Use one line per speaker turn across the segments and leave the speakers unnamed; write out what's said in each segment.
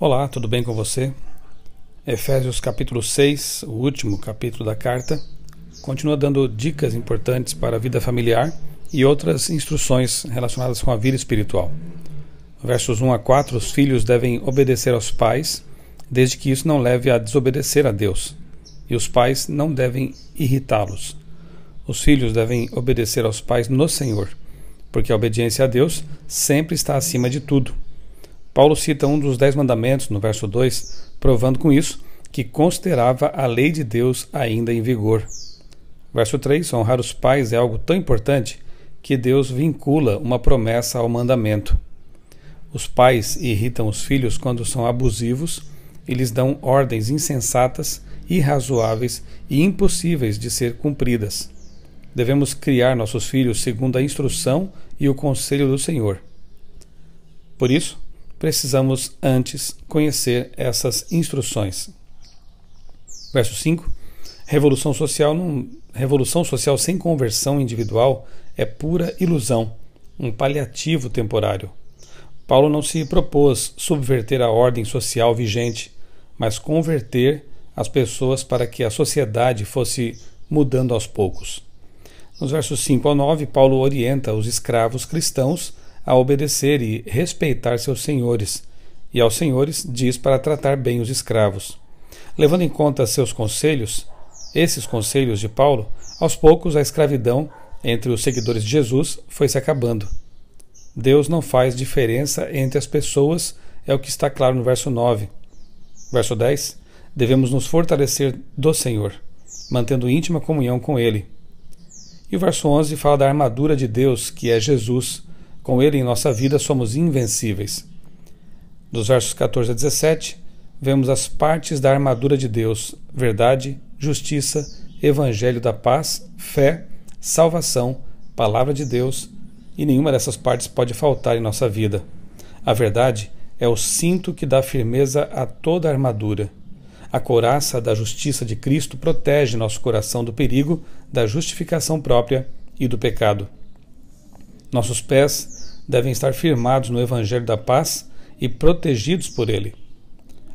Olá, tudo bem com você? Efésios capítulo 6, o último capítulo da carta, continua dando dicas importantes para a vida familiar e outras instruções relacionadas com a vida espiritual. Versos 1 a 4, os filhos devem obedecer aos pais, desde que isso não leve a desobedecer a Deus, e os pais não devem irritá-los. Os filhos devem obedecer aos pais no Senhor, porque a obediência a Deus sempre está acima de tudo Paulo cita um dos dez mandamentos no verso 2, provando com isso que considerava a lei de Deus ainda em vigor. Verso 3: Honrar os pais é algo tão importante que Deus vincula uma promessa ao mandamento. Os pais irritam os filhos quando são abusivos e lhes dão ordens insensatas, irrazoáveis e impossíveis de ser cumpridas. Devemos criar nossos filhos segundo a instrução e o conselho do Senhor. Por isso, precisamos antes conhecer essas instruções. Verso 5. Revolução social, não, revolução social sem conversão individual é pura ilusão, um paliativo temporário. Paulo não se propôs subverter a ordem social vigente, mas converter as pessoas para que a sociedade fosse mudando aos poucos. Nos versos 5 ao 9, Paulo orienta os escravos cristãos a obedecer e respeitar seus senhores, e aos senhores diz para tratar bem os escravos. Levando em conta seus conselhos, esses conselhos de Paulo, aos poucos a escravidão entre os seguidores de Jesus foi se acabando. Deus não faz diferença entre as pessoas, é o que está claro no verso 9. Verso 10: Devemos nos fortalecer do Senhor, mantendo íntima comunhão com Ele. E o verso 11 fala da armadura de Deus, que é Jesus, com ele em nossa vida somos invencíveis. Dos versos 14 a 17, vemos as partes da armadura de Deus: verdade, justiça, evangelho da paz, fé, salvação, palavra de Deus, e nenhuma dessas partes pode faltar em nossa vida. A verdade é o cinto que dá firmeza a toda a armadura. A couraça da justiça de Cristo protege nosso coração do perigo da justificação própria e do pecado. Nossos pés devem estar firmados no Evangelho da paz e protegidos por ele.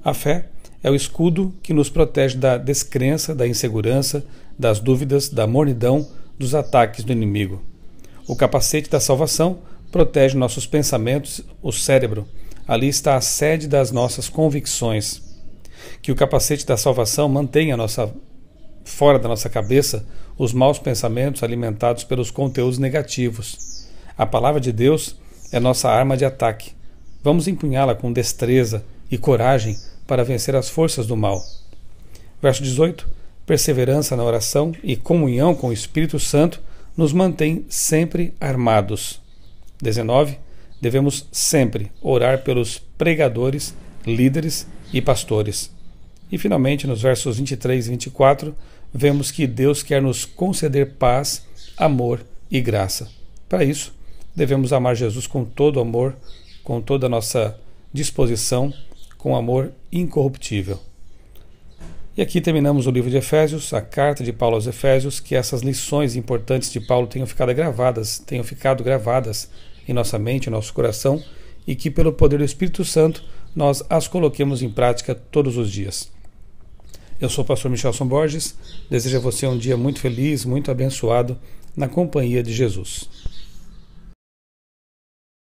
A fé é o escudo que nos protege da descrença, da insegurança, das dúvidas, da mornidão, dos ataques do inimigo. O capacete da salvação protege nossos pensamentos, o cérebro. Ali está a sede das nossas convicções. Que o capacete da salvação mantenha nossa, fora da nossa cabeça os maus pensamentos alimentados pelos conteúdos negativos a palavra de Deus é nossa arma de ataque. Vamos empunhá-la com destreza e coragem para vencer as forças do mal. Verso 18: Perseverança na oração e comunhão com o Espírito Santo nos mantém sempre armados. 19. Devemos sempre orar pelos pregadores, líderes e pastores. E finalmente, nos versos 23 e 24, vemos que Deus quer nos conceder paz, amor e graça. Para isso, devemos amar Jesus com todo amor, com toda a nossa disposição, com amor incorruptível. E aqui terminamos o livro de Efésios, a carta de Paulo aos Efésios, que essas lições importantes de Paulo tenham ficado gravadas, tenham ficado gravadas em nossa mente, em nosso coração, e que pelo poder do Espírito Santo nós as coloquemos em prática todos os dias. Eu sou o pastor Michelson Borges, desejo a você um dia muito feliz, muito abençoado na companhia de Jesus.